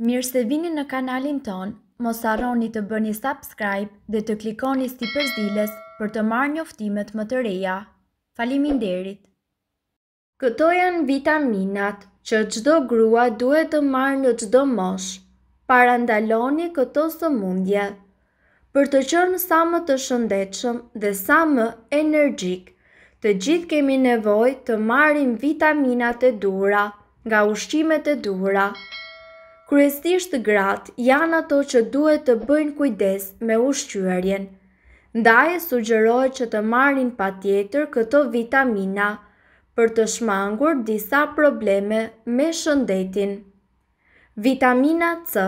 Mirë se vini në kanalin ton, mos arroni të bëni subscribe dhe të klikoni sti përzdiles për të marrë një më të reja. Falimin derit! Këto janë vitaminat që gjdo grua duhet të marrë në gjdo mosh, parandaloni këto së mundje. Për të qërmë sa më të shëndechëm dhe sa më energjik, të gjithë kemi nevoj të marrim vitaminat e dura nga ushqimet e dura kryesisht gratë janë ato që duhet të bëjnë kujdes me ushqyërjen. Ndaje sugjeroj që të marrin pa tjetër këto vitamina për të shmangur disa probleme me shëndetin. Vitamina C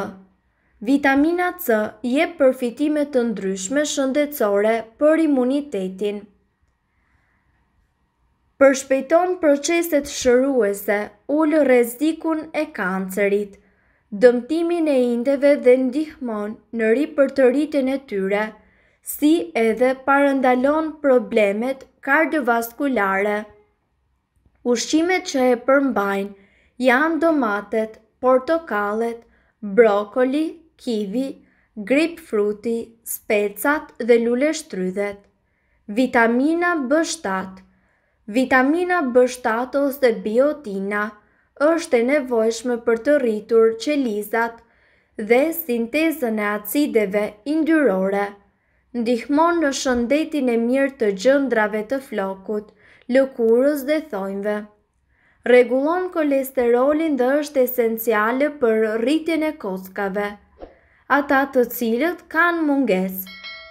Vitamina C je përfitime të ndryshme shëndetsore për imunitetin. Përshpejton proceset shëruese ullë rezikun e kancerit – dëmtimin e indeve dhe ndihmon në ri për të rritën e tyre, si edhe parëndalon problemet kardiovaskulare. Ushqimet që e përmbajnë janë domatet, portokalet, brokoli, kivi, fruti, specat dhe lule shtrydhet. Vitamina B7 Vitamina B7 ose biotina – është e nevojshme për të rritur qelizat dhe sintezën e acideve indyrore. Ndihmon në shëndetin e mirë të gjëndrave të flokut, lëkurës dhe thojnve. Regulon kolesterolin dhe është esenciale për rritin e koskave. Ata të cilët kanë munges,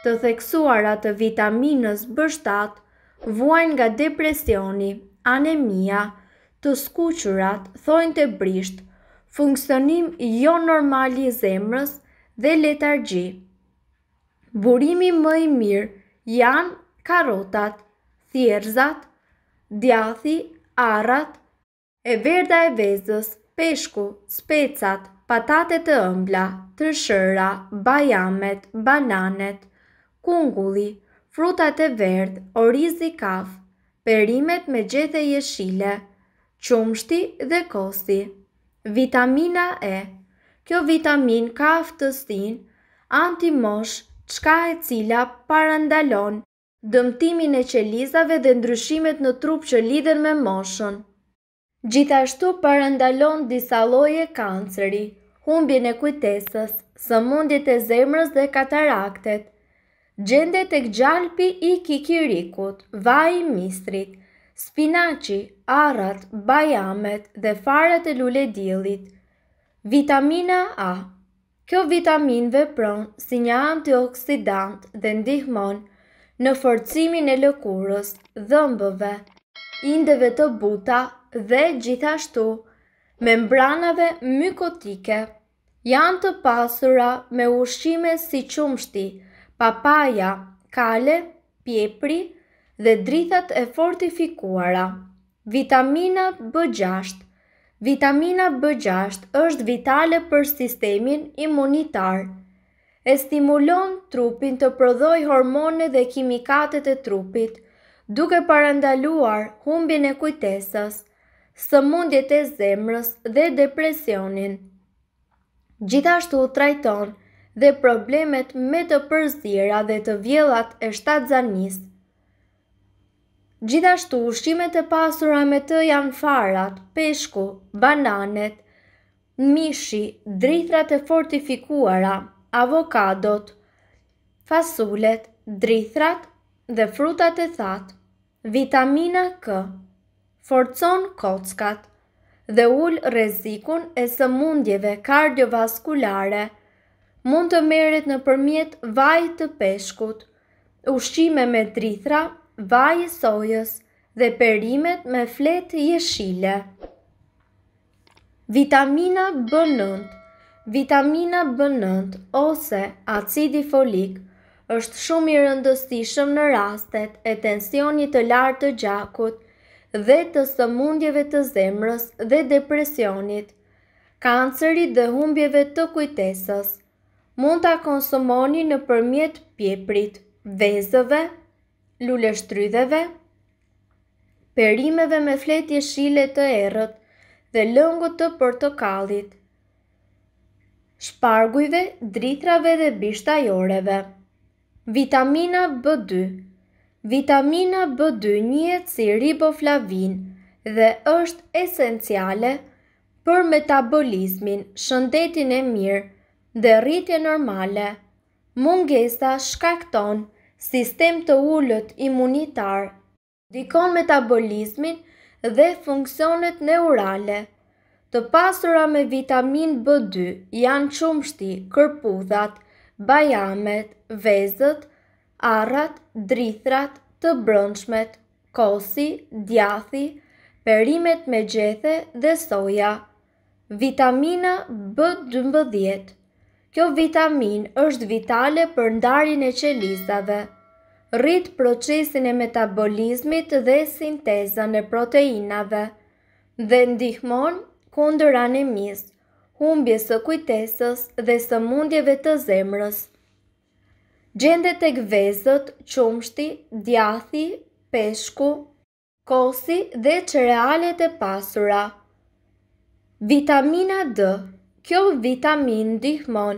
të theksuarat të vitaminës bështat, vuajnë nga depresioni, anemia, nështë, të skuqërat, thojnë të brisht, funksionim jo normali zemrës dhe letargji. Burimi më i mirë janë karotat, thjerzat, djathi, arat, e verda e vezës, peshku, specat, patate të ëmbla, të shëra, bajamet, bananet, kunguli, frutat e verdh, orizi kaf, perimet me gjete jeshile, qumshti dhe kosti. Vitamina E Kjo vitamin ka aftësin antimosh qka e cila parandalon dëmtimin e qelizave dhe ndryshimet në trup që lidhen me moshën. Gjithashtu parandalon disa loje kanceri, humbjen e kujtesës, sëmundjet e zemrës dhe kataraktet, gjendet e gjalpi i kikirikut, vaj i mistrit, spinaci, arat, bajamet dhe farët e lule djelit. Vitamina A Kjo vitamin vepron si një antioksidant dhe ndihmon në forcimin e lëkurës, dhëmbëve, indeve të buta dhe gjithashtu membranave mykotike. Janë të pasura me ushqime si qumshti, papaja, kale, pjepri, dhe drithat e fortifikuara. Vitamina B6 Vitamina B6 është vitale për sistemin imunitar. E stimulon trupin të prodhoj hormone dhe kimikatet e trupit, duke parandaluar humbin e kujtesës, së mundjet e zemrës dhe depresionin. Gjithashtu trajton dhe problemet me të përzira dhe të vjellat e shtatë zanisë. Gjithashtu ushqimet e pasura me të janë farat, peshku, bananet, mishi, drithrat e fortifikuara, avokadot, fasulet, drithrat dhe frutat e that, vitamina K, forcon kockat dhe ul rezikun e sëmundjeve kardiovaskulare, mund të meret në përmjet vaj të peshkut, ushqime me drithra vajë sojës dhe perimet me fletë jeshile. Vitamina B9 Vitamina B9 ose acidi folik është shumë i rëndësishëm në rastet e tensionit të lartë të gjakut dhe të sëmundjeve të zemrës dhe depresionit, kancerit dhe humbjeve të kujtesës, mund të konsumoni në përmjet pjeprit, vezëve lule shtrydheve, perimeve me fletje shile të erët dhe lëngu të portokallit, shpargujve, dritrave dhe bishtajoreve. Vitamina B2 Vitamina B2 njët si riboflavin dhe është esenciale për metabolizmin, shëndetin e mirë dhe rritje normale, mungesa shkakton, sistem të ullët imunitar, dikon metabolizmin dhe funksionet neurale. Të pasura me vitamin B2 janë qumshti, kërpudhat, bajamet, vezët, arrat, drithrat, të brëndshmet, kosi, djathi, perimet me gjethe dhe soja. Vitamina B12 Kjo vitamin është vitale për ndarjen e qelizave. Rrit procesin e metabolizmit dhe sintezën e proteinave dhe ndihmon kundër anemisë, humbjes së kujtesës dhe sëmundjeve të zemrës. Gjendet tek vezët, qumshti, djathi, peshku, kosi dhe cerealet e pasura. Vitamina D Kjo vitamin ndihmon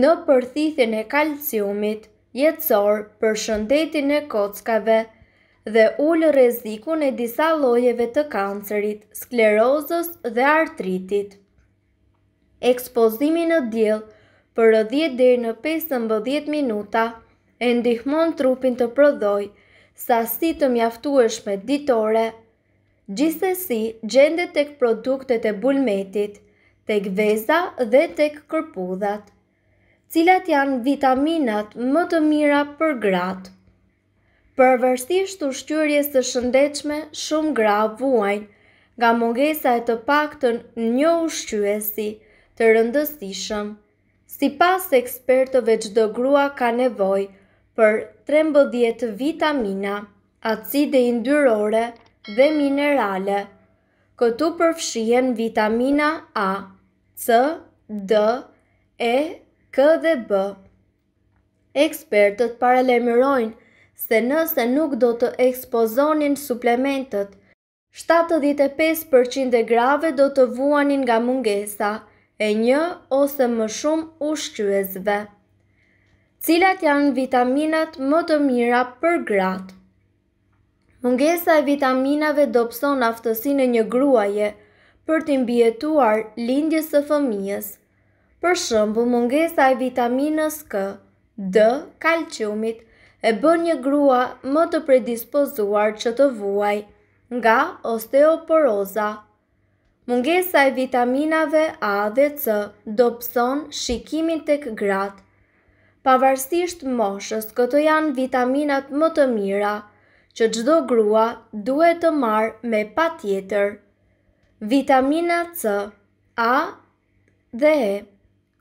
në përthithin e kalciumit jetësor për shëndetin e kockave dhe ullë rezikun e disa lojeve të kancerit, sklerozës dhe artritit. Ekspozimi në djel për 10 dhe në 15 minuta e ndihmon trupin të prodhoj sa si të mjaftueshme ditore, gjithsesi gjendet tek produktet e bulmetit – tek veza dhe tek kërpudhat, cilat janë vitaminat më të mira për gratë. Përvërstisht të shqyërjes të shëndechme, shumë gra vuajnë nga mungesa e të paktën një u shqyësi të rëndësishëm, si pas ekspertëve që do grua ka nevoj për 13 vitamina, acide indyrore dhe minerale, Këtu përfshien vitamina A, C, D, E, K dhe B. Ekspertët paralemërojnë se nëse nuk do të ekspozonin suplementet, 75% e grave do të vuanin nga mungesa e një ose më shumë ushqyëzve. Cilat janë vitaminat më të mira për gratë? Mungesa e vitaminave do pëson aftësin e një gruaje, për të imbjetuar lindjes së fëmijës, për shëmbu mungesa e vitaminës K, D, kalqumit, e bën një grua më të predispozuar që të vuaj nga osteoporoza. Mungesa e vitaminave A dhe C do pëson shikimin të këgrat. Pavarësisht moshës këto janë vitaminat më të mira, që gjdo grua duhet të marë me pa tjetër. Vitamina C, A dhe E.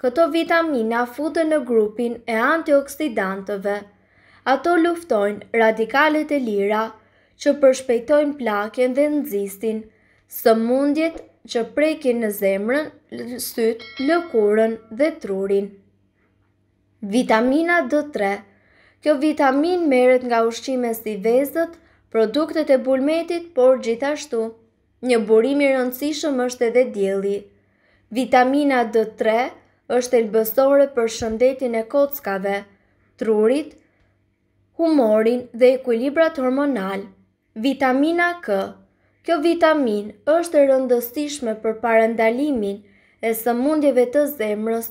Këto vitamina futë në grupin e antioksidantëve. Ato luftojnë radikalet e lira që përshpejtojnë plakjen dhe nëzistin, së mundjet që prekin në zemrën, syt, lëkurën dhe trurin. Vitamina D3 Kjo vitamin meret nga ushqime si vezët, produktet e bulmetit, por gjithashtu Një burim i rëndësishëm është edhe dielli. Vitamina D3 është elbësore për shëndetin e kockave, trurit, humorin dhe ekuilibrat hormonal. Vitamina K Kjo vitamin është rëndësishme për parandalimin e sëmundjeve të zemrës,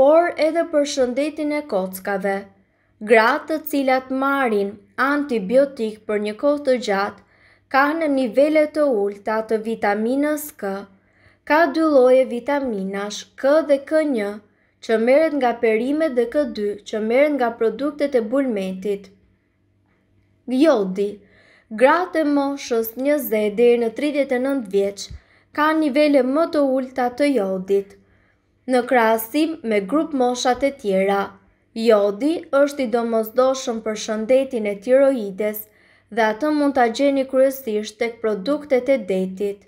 por edhe për shëndetin e kockave. Gratë të cilat marin antibiotik për një kohë të gjatë ka në nivele të ulta të vitaminës K. Ka dy loje vitaminash K dhe K1 që meret nga perimet dhe K2 që meret nga produktet e bulmetit. Gjodi Gratë e moshës 20 dhe në 39 vjeq ka nivele më të ulta të jodit. Në krasim me grup moshat e tjera, jodi është i shumë për shëndetin e tiroides – dhe atë mund të gjeni kryesisht të produktet e detit.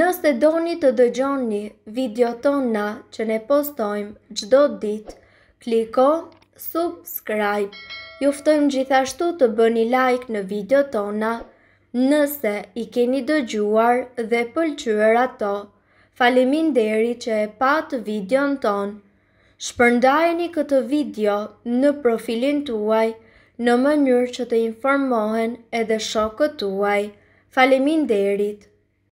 Nëse doni të dëgjoni video tona që ne postojmë gjdo dit, kliko subscribe. Juftojmë gjithashtu të bëni like në video tona nëse i keni dëgjuar dhe pëlqyër ato. Falimin deri që e patë video në tonë. Shpërndajeni këtë video në profilin tuaj në mënyrë që të informohen edhe shokët tuaj. Falemin derit!